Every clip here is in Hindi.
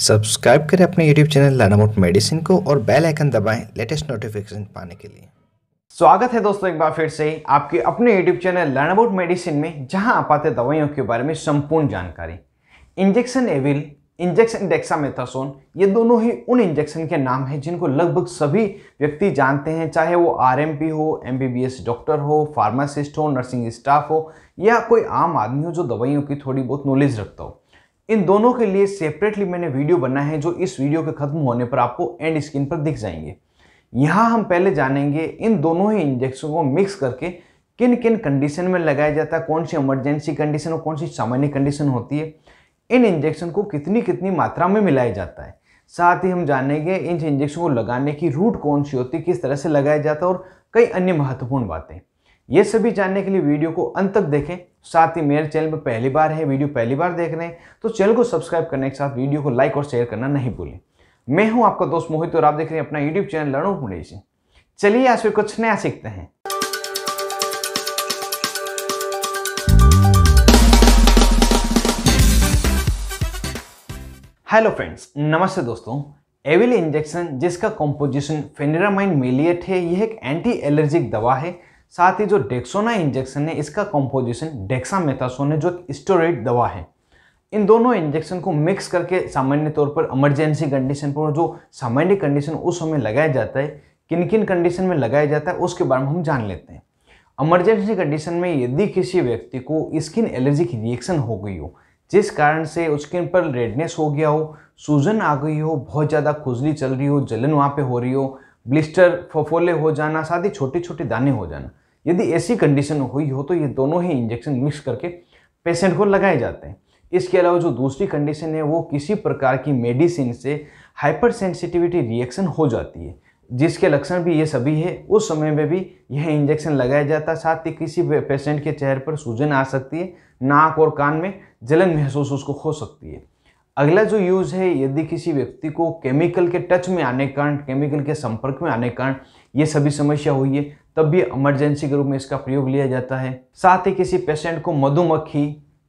सब्सक्राइब करें अपने यूट्यूब चैनल लानामोट मेडिसिन को और बेल आइकन दबाएं लेटेस्ट नोटिफिकेशन पाने के लिए स्वागत है दोस्तों एक बार फिर से आपके अपने यूट्यूब चैनल लर्न मेडिसिन में जहां आप आते दवाइयों के बारे में संपूर्ण जानकारी इंजेक्शन एविल इंजेक्शन डेक्सामेथासोन ये दोनों ही उन इंजेक्शन के नाम हैं जिनको लगभग सभी व्यक्ति जानते हैं चाहे वो आर हो एम डॉक्टर हो फार्मासिस्ट हो नर्सिंग स्टाफ हो या कोई आम आदमी हो जो दवाइयों की थोड़ी बहुत नॉलेज रखता हो इन दोनों के लिए सेपरेटली मैंने वीडियो बनाए हैं जो इस वीडियो के खत्म होने पर आपको एंड स्क्रीन पर दिख जाएंगे यहाँ हम पहले जानेंगे इन दोनों ही इंजेक्शन को मिक्स करके किन किन कंडीशन में लगाया जाता है कौन सी इमरजेंसी कंडीशन और कौन सी सामान्य कंडीशन होती है इन इंजेक्शन को कितनी कितनी मात्रा में मिलाया जाता है साथ ही हम जानेंगे इन इंजेक्शन को लगाने की रूट कौन सी होती है किस तरह से लगाया जाता है और कई अन्य महत्वपूर्ण बातें ये सभी जानने के लिए वीडियो को अंत तक देखें साथ ही मेरे चैनल पर पहली बार है वीडियो पहली बार देख रहे हैं तो चैनल को सब्सक्राइब करने के साथ वीडियो को लाइक और शेयर करना नहीं भूलें मैं हूं आपका दोस्त मोहित और आप देख रहे हैं अपना यूट्यूब चैनल लड़ो हुडे से चलिए आज फिर कुछ नया सीखते हैं हेलो फ्रेंड्स नमस्ते दोस्तों एविल इंजेक्शन जिसका कॉम्पोजिशन फेनेरामाइन मिलियट है यह एक एंटी एलर्जिक दवा है साथ ही जो डेक्सोना इंजेक्शन है इसका कॉम्पोजिशन डेक्सामेथासोन है जो एक स्टोरेड दवा है इन दोनों इंजेक्शन को मिक्स करके सामान्य तौर पर इमरजेंसी कंडीशन पर जो सामान्य कंडीशन उस समय लगाया जाता है किन किन कंडीशन में लगाया जाता है उसके बारे में हम जान लेते हैं इमरजेंसी कंडीशन में यदि किसी व्यक्ति को स्किन एलर्जी की रिएक्शन हो गई हो जिस कारण से स्किन पर रेडनेस हो गया हो सूजन आ गई हो बहुत ज़्यादा खुजली चल रही हो जलन वहाँ पे हो रही हो ब्लिस्टर फफोले हो जाना साथ ही छोटे छोटे दाने हो जाना यदि ऐसी कंडीशन हुई हो तो ये दोनों ही इंजेक्शन मिक्स करके पेशेंट को लगाए जाते हैं इसके अलावा जो दूसरी कंडीशन है वो किसी प्रकार की मेडिसिन से हाइपर सेंसिटिविटी रिएक्शन हो जाती है जिसके लक्षण भी ये सभी है उस समय में भी यह इंजेक्शन लगाया जाता है साथ ही किसी पेशेंट के चेहरे पर सूजन आ सकती है नाक और कान में जलन महसूस उसको हो सकती है अगला जो यूज़ है यदि किसी व्यक्ति को केमिकल के टच में आने के कारण केमिकल के संपर्क में आने के कारण ये सभी समस्या हुई है तब भी इमरजेंसी के रूप में इसका प्रयोग लिया जाता है साथ ही किसी पेशेंट को मधुमक्खी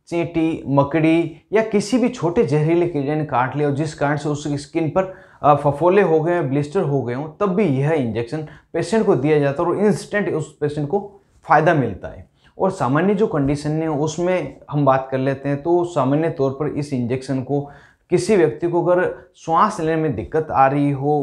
चींटी मकड़ी या किसी भी छोटे जहरीले कीड़े ने काट लिया और जिस कारण से उसकी स्किन पर फफोले हो गए ब्लिस्टर हो गए हों तब भी यह इंजेक्शन पेशेंट को दिया जाता है और इंस्टेंट उस पेशेंट को फ़ायदा मिलता है और सामान्य जो कंडीशन है उसमें हम बात कर लेते हैं तो सामान्य तौर पर इस इंजेक्शन को किसी व्यक्ति को अगर श्वास लेने में दिक्कत आ रही हो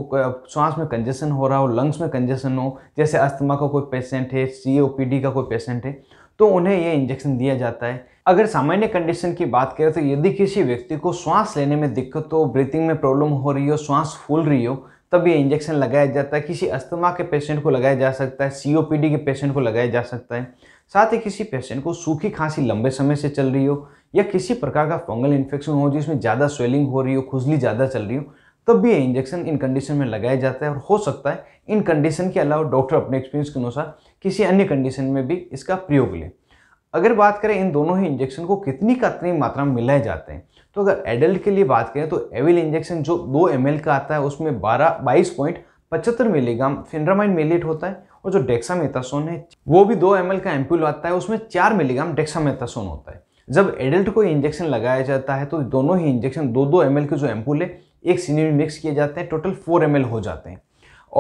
श्वास में कंजेशन हो रहा हो लंग्स में कंजेशन हो जैसे अस्थमा का कोई पेशेंट है सी का कोई पेशेंट है तो उन्हें यह इंजेक्शन दिया जाता है अगर सामान्य कंडीशन की बात करें तो यदि किसी व्यक्ति को श्वास लेने में दिक्कत हो ब्रीथिंग में प्रॉब्लम हो रही हो श्वास फूल रही हो तब ये इंजेक्शन लगाया जाता है किसी अस्थमा के पेशेंट को लगाया जा सकता है सी के पेशेंट को लगाया जा सकता है साथ ही किसी पेशेंट को सूखी खांसी लंबे समय से चल रही हो या किसी प्रकार का फंगल इन्फेक्शन हो जिसमें ज़्यादा स्वेलिंग हो रही हो खुजली ज़्यादा चल रही हो तब भी ये इंजेक्शन इन कंडीशन में लगाया जाता है और हो सकता है इन कंडीशन के अलावा डॉक्टर अपने एक्सपीरियंस के अनुसार किसी अन्य कंडीशन में भी इसका प्रयोग लें अगर बात करें इन दोनों ही इंजेक्शन को कितनी कितनी मात्रा में मिलाए जाते हैं तो अगर एडल्ट के लिए बात करें तो एविल इंजेक्शन जो दो एम का आता है उसमें बारह बाईस पॉइंट पचहत्तर मिलीग्राम फिनरामाइन मिलेट होता है और जो डेक्सामेथासोन है वो भी दो एम का एम्पूल आता है उसमें चार मिलीग्राम डेक्सामेथासोन होता है जब एडल्ट को इंजेक्शन लगाया जाता है तो दोनों ही इंजेक्शन दो दो एम के जो एम्पूल है एक सीनी में मिक्स किए जाते हैं टोटल फोर एम हो जाते हैं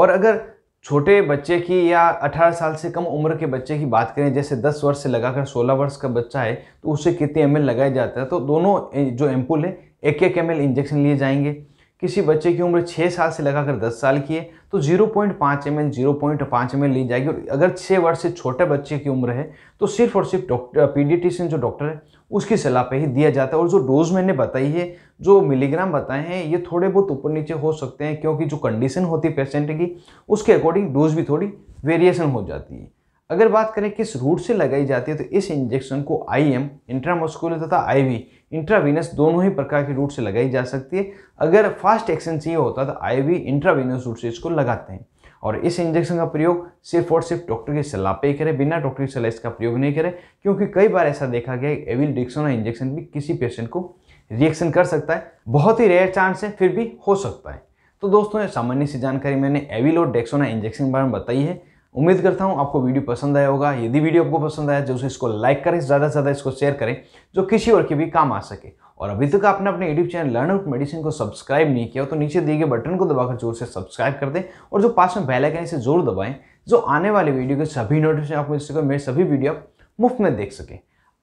और अगर छोटे बच्चे की या 18 साल से कम उम्र के बच्चे की बात करें जैसे 10 वर्ष से लगाकर 16 वर्ष का बच्चा है तो उसे कितने एम लगाया जाता है तो दोनों जो एम्पुल है एक एक एम इंजेक्शन लिए जाएंगे किसी बच्चे की उम्र छः साल से लगाकर दस साल की है तो जीरो पॉइंट पाँच एम एल जीरो पॉइंट पाँच एम एल ली जाएगी और अगर छः वर्ष से छोटे बच्चे की उम्र है तो सिर्फ और सिर्फ डॉक्टर पीडिटिशियन जो डॉक्टर है उसकी सलाह पे ही दिया जाता है और जो डोज मैंने बताई है जो मिलीग्राम बताए हैं ये थोड़े बहुत ऊपर नीचे हो सकते हैं क्योंकि जो कंडीशन होती है पेशेंट की उसके अकॉर्डिंग डोज भी थोड़ी वेरिएशन हो जाती है अगर बात करें किस रूट से लगाई जाती है तो इस इंजेक्शन को आई एम इंट्रामोस्कुलर तथा आई वी इंट्रावीनस दोनों ही प्रकार के रूट से लगाई जा सकती है अगर फास्ट एक्शन से ये होता तो आई वी इंट्रावीनस रूट से इसको लगाते हैं और इस इंजेक्शन का प्रयोग सिर्फ और सिर्फ डॉक्टर की सलाह पे ही करें बिना डॉक्टर की सलाह इसका प्रयोग नहीं करें क्योंकि कई बार ऐसा देखा गया है एविल और इंजेक्शन भी किसी पेशेंट को रिएक्शन कर सकता है बहुत ही रेयर चांस है फिर भी हो सकता है तो दोस्तों सामान्य सी जानकारी मैंने एविल और डेक्सोना इंजेक्शन के बारे में बताई है उम्मीद करता हूँ आपको वीडियो पसंद आया होगा यदि वीडियो आपको पसंद आया जो इसको लाइक करें ज़्यादा से ज़्यादा इसको शेयर करें जो किसी और के भी काम आ सके और अभी तक आपने अपने YouTube channel learn out medicine को सब्सक्राइब नहीं किया तो नीचे दिए गए बटन को दबाकर जोर से सब्सक्राइब कर दें और जो पास में बेल आइकन इसे जोर दबाएं जो आने वाले वीडियो के सभी नोटिफिकेशन आपको सके मेरे सभी वीडियो आप मुफ्त में देख सकें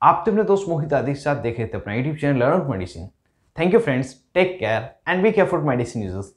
आप तो अपने दोस्त मोहित आदि के साथ देख रहे थे अपना YouTube channel learn out medicine thank you friends take care and be careful medicine users